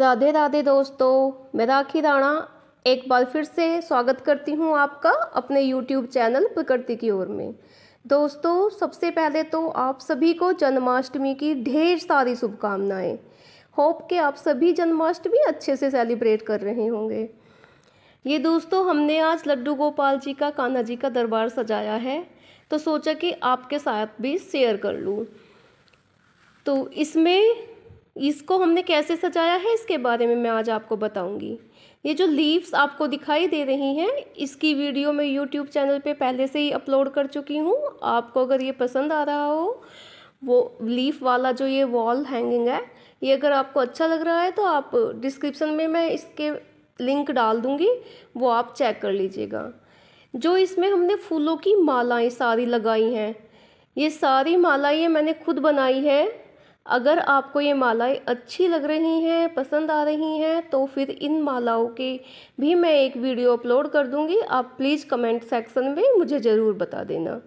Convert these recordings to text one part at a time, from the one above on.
राधे राधे दोस्तों मैं राखी राणा एक बार फिर से स्वागत करती हूँ आपका अपने यूट्यूब चैनल प्रकृति की ओर में दोस्तों सबसे पहले तो आप सभी को जन्माष्टमी की ढेर सारी शुभकामनाएं होप के आप सभी जन्माष्टमी अच्छे से सेलिब्रेट कर रहे होंगे ये दोस्तों हमने आज लड्डू गोपाल जी का कान्हा जी का दरबार सजाया है तो सोचा कि आपके साथ भी शेयर कर लूँ तो इसमें इसको हमने कैसे सजाया है इसके बारे में मैं आज आपको बताऊंगी ये जो लीव्स आपको दिखाई दे रही हैं इसकी वीडियो मैं यूट्यूब चैनल पे पहले से ही अपलोड कर चुकी हूँ आपको अगर ये पसंद आ रहा हो वो लीफ वाला जो ये वॉल हैंगिंग है ये अगर आपको अच्छा लग रहा है तो आप डिस्क्रिप्शन में मैं इसके लिंक डाल दूँगी वो आप चेक कर लीजिएगा जो इसमें हमने फूलों की मालाएँ सारी लगाई हैं ये सारी मालाएँ मैंने खुद बनाई है अगर आपको ये मालाएं अच्छी लग रही हैं पसंद आ रही हैं तो फिर इन मालाओं के भी मैं एक वीडियो अपलोड कर दूँगी आप प्लीज़ कमेंट सेक्शन में मुझे ज़रूर बता देना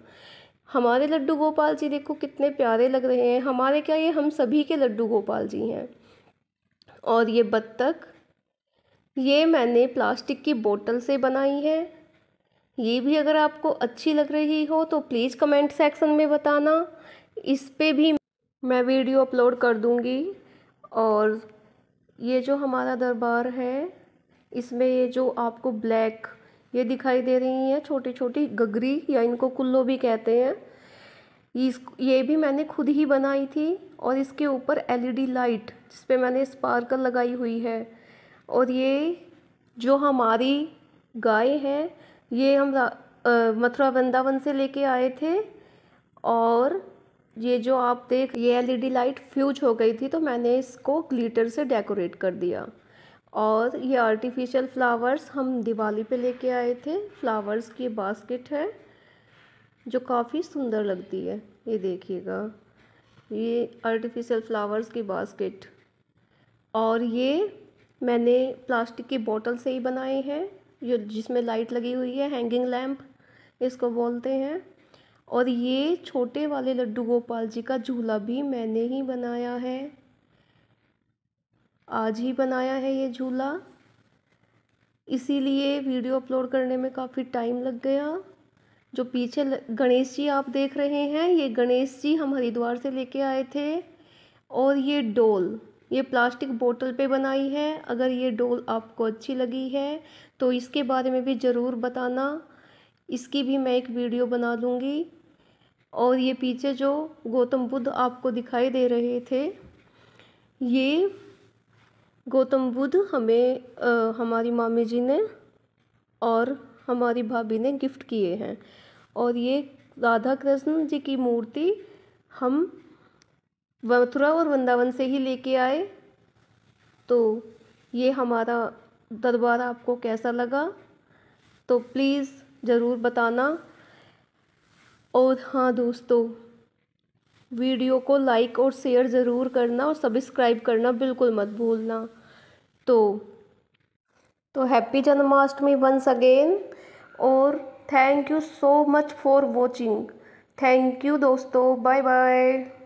हमारे लड्डू गोपाल जी देखो कितने प्यारे लग रहे हैं हमारे क्या ये हम सभी के लड्डू गोपाल जी हैं और ये बत्तख ये मैंने प्लास्टिक की बोतल से बनाई है ये भी अगर आपको अच्छी लग रही हो तो प्लीज़ कमेंट सेक्शन में बताना इस पर भी मैं वीडियो अपलोड कर दूँगी और ये जो हमारा दरबार है इसमें ये जो आपको ब्लैक ये दिखाई दे रही हैं छोटी छोटी गगरी या इनको कुल्लो भी कहते हैं इस ये भी मैंने खुद ही बनाई थी और इसके ऊपर एलईडी लाइट जिस पर मैंने स्पार्कल लगाई हुई है और ये जो हमारी गाय है ये हम मथुरा वृंदावन से लेके आए थे और ये जो आप देख ये एलईडी लाइट फ्यूज हो गई थी तो मैंने इसको ग्लिटर से डेकोरेट कर दिया और ये आर्टिफिशियल फ्लावर्स हम दिवाली पे लेके आए थे फ्लावर्स की बास्केट है जो काफ़ी सुंदर लगती है ये देखिएगा ये आर्टिफिशियल फ्लावर्स की बास्केट और ये मैंने प्लास्टिक की बोतल से ही बनाए हैं जो जिसमें लाइट लगी हुई है हैंगिंग लैम्प इसको बोलते हैं और ये छोटे वाले लड्डू गोपाल जी का झूला भी मैंने ही बनाया है आज ही बनाया है ये झूला इसीलिए वीडियो अपलोड करने में काफ़ी टाइम लग गया जो पीछे गणेश जी आप देख रहे हैं ये गणेश जी हम हरिद्वार से लेके आए थे और ये डोल ये प्लास्टिक बोतल पे बनाई है अगर ये डोल आपको अच्छी लगी है तो इसके बारे में भी ज़रूर बताना इसकी भी मैं एक वीडियो बना दूँगी और ये पीछे जो गौतम बुद्ध आपको दिखाई दे रहे थे ये गौतम बुद्ध हमें आ, हमारी मामी जी ने और हमारी भाभी ने गिफ्ट किए हैं और ये राधा कृष्ण जी की मूर्ति हम मथुरा और वृंदावन से ही लेके आए तो ये हमारा दरबार आपको कैसा लगा तो प्लीज़ ज़रूर बताना और हाँ दोस्तों वीडियो को लाइक और शेयर ज़रूर करना और सब्सक्राइब करना बिल्कुल मत भूलना तो तो हैप्पी जन्माष्टमी वंस अगेन और thank you so much for watching thank you दोस्तों बाय बाय